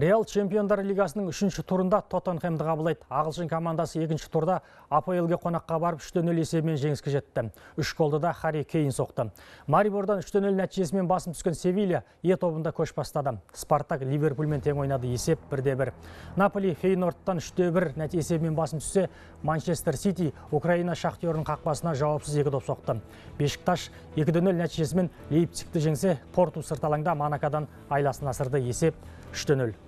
Реал Чемпиондар Лигасының үшінші турында Тоттенхэмді қабылайды. Ағылшын командасы екінші турда АПЛ-ге қонаққа барып 3-0 есебімен жеңіске жетті. Үш голды да Хари Кейн соқты. Марибордан 3-0 нәтижесімен басым түскен Севилья Е тобында көш бастады. Спартак Ливерпульмен тең ойнады есеп 1-1. Наполи Фейнорттан 3-1 нәтижесімен басым түссе, Манчестер Сити Украина Шахтерінің қақпасына жауапсыз 2 доп соқты. Бешікташ 2-0 нәтижесімен Лейпцигті жеңсе, Порту сырталаңда Монакодан айласын асырды есеп 3-0.